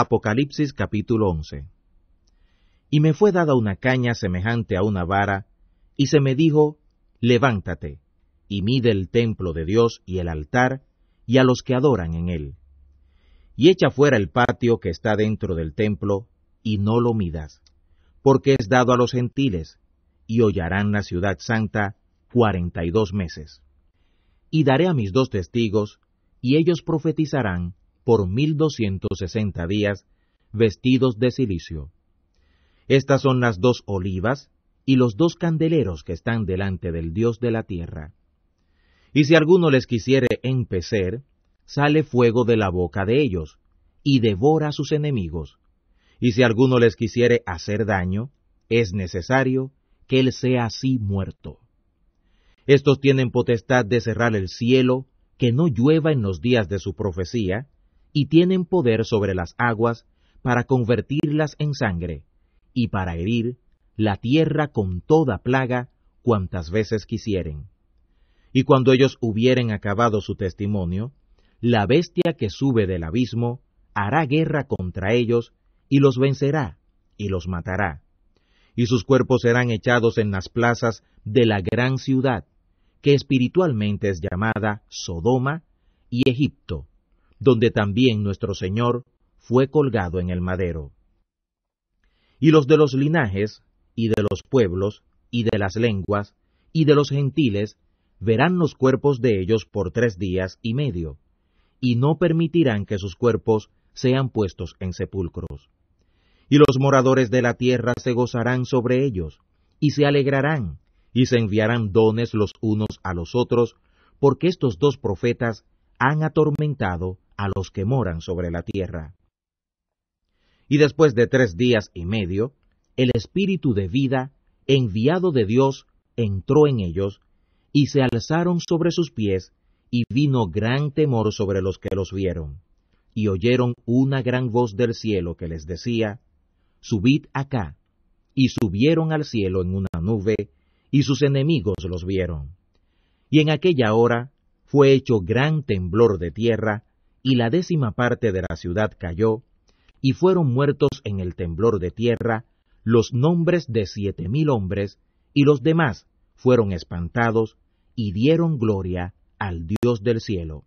Apocalipsis capítulo 11. Y me fue dada una caña semejante a una vara, y se me dijo, levántate, y mide el templo de Dios y el altar, y a los que adoran en él. Y echa fuera el patio que está dentro del templo, y no lo midas, porque es dado a los gentiles, y hollarán la ciudad santa cuarenta y dos meses. Y daré a mis dos testigos, y ellos profetizarán por sesenta días, vestidos de silicio. Estas son las dos olivas y los dos candeleros que están delante del Dios de la tierra. Y si alguno les quisiere empecer, sale fuego de la boca de ellos, y devora a sus enemigos. Y si alguno les quisiere hacer daño, es necesario que él sea así muerto. Estos tienen potestad de cerrar el cielo, que no llueva en los días de su profecía, y tienen poder sobre las aguas para convertirlas en sangre, y para herir la tierra con toda plaga cuantas veces quisieren. Y cuando ellos hubieren acabado su testimonio, la bestia que sube del abismo hará guerra contra ellos, y los vencerá, y los matará. Y sus cuerpos serán echados en las plazas de la gran ciudad, que espiritualmente es llamada Sodoma y Egipto, donde también nuestro Señor fue colgado en el madero. Y los de los linajes, y de los pueblos, y de las lenguas, y de los gentiles, verán los cuerpos de ellos por tres días y medio, y no permitirán que sus cuerpos sean puestos en sepulcros. Y los moradores de la tierra se gozarán sobre ellos, y se alegrarán, y se enviarán dones los unos a los otros, porque estos dos profetas han atormentado a los que moran sobre la tierra. Y después de tres días y medio, el Espíritu de vida, enviado de Dios, entró en ellos, y se alzaron sobre sus pies, y vino gran temor sobre los que los vieron. Y oyeron una gran voz del cielo que les decía, Subid acá. Y subieron al cielo en una nube, y sus enemigos los vieron. Y en aquella hora fue hecho gran temblor de tierra, y la décima parte de la ciudad cayó, y fueron muertos en el temblor de tierra los nombres de siete mil hombres, y los demás fueron espantados y dieron gloria al Dios del cielo.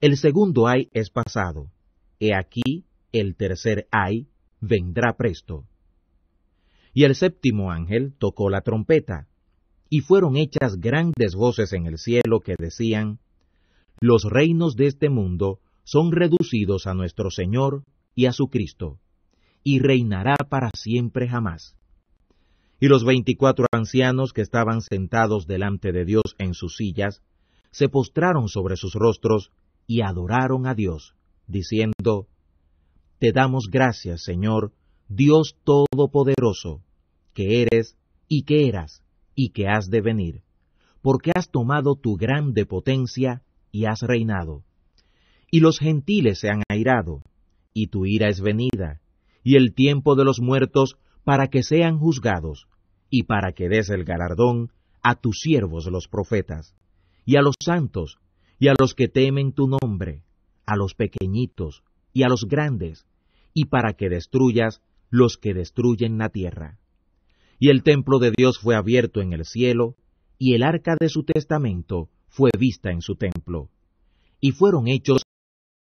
El segundo ay es pasado. He aquí, el tercer ay vendrá presto. Y el séptimo ángel tocó la trompeta, y fueron hechas grandes voces en el cielo que decían, los reinos de este mundo son reducidos a nuestro Señor y a su Cristo, y reinará para siempre jamás. Y los veinticuatro ancianos que estaban sentados delante de Dios en sus sillas, se postraron sobre sus rostros y adoraron a Dios, diciendo, Te damos gracias, Señor, Dios Todopoderoso, que eres y que eras y que has de venir, porque has tomado tu grande potencia y has reinado. Y los gentiles se han airado, y tu ira es venida, y el tiempo de los muertos para que sean juzgados, y para que des el galardón a tus siervos los profetas, y a los santos, y a los que temen tu nombre, a los pequeñitos, y a los grandes, y para que destruyas los que destruyen la tierra. Y el templo de Dios fue abierto en el cielo, y el arca de su testamento fue vista en su templo, y fueron hechos